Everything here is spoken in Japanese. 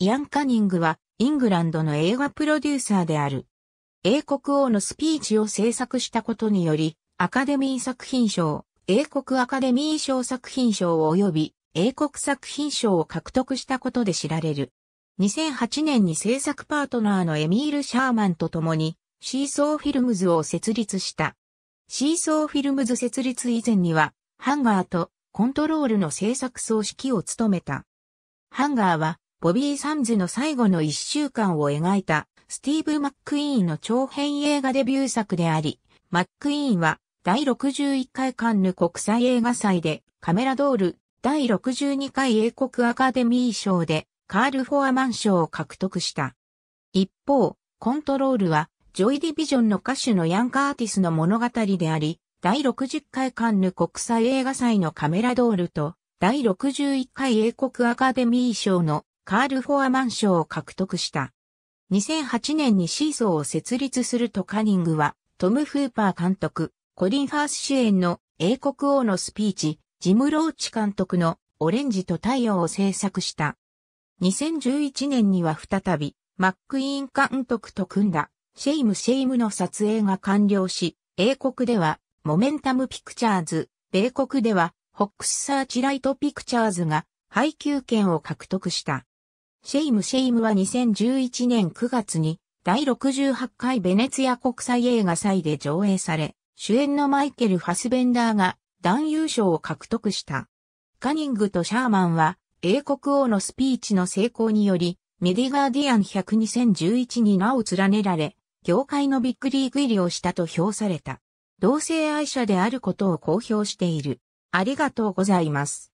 イアン・カニングは、イングランドの映画プロデューサーである。英国王のスピーチを制作したことにより、アカデミー作品賞、英国アカデミー賞作品賞及び英国作品賞を獲得したことで知られる。2008年に制作パートナーのエミール・シャーマンと共にシーソーフィルムズを設立した。シーソーフィルムズ設立以前には、ハンガーとコントロールの制作総指揮を務めた。ハンガーはボビー・サンズの最後の一週間を描いたスティーブ・マックイーンの長編映画デビュー作であり、マックイーンは第61回カンヌ国際映画祭でカメラドール第62回英国アカデミー賞でカール・フォアマン賞を獲得した。一方、コントロールはジョイ・ディビジョンの歌手のヤン・カーティスの物語であり、第60回カンヌ国際映画祭のカメラドールと、第61回英国アカデミー賞のカール・フォアマン賞を獲得した。2008年にシーソーを設立するとカニングは、トム・フーパー監督、コリン・ファース主演の英国王のスピーチ、ジム・ローチ監督のオレンジと太陽を制作した。2011年には再び、マック・イーン監督と組んだ、シェイム・シェイムの撮影が完了し、英国では、モメンタム・ピクチャーズ、米国では、ホックス・サーチライト・ピクチャーズが、配給権を獲得した。シェイム・シェイムは2011年9月に第68回ベネツィア国際映画祭で上映され、主演のマイケル・ファスベンダーが男優賞を獲得した。カニングとシャーマンは英国王のスピーチの成功により、メディガーディアン100 2011に名を連ねられ、業界のビッグリーグ入りをしたと評された。同性愛者であることを公表している。ありがとうございます。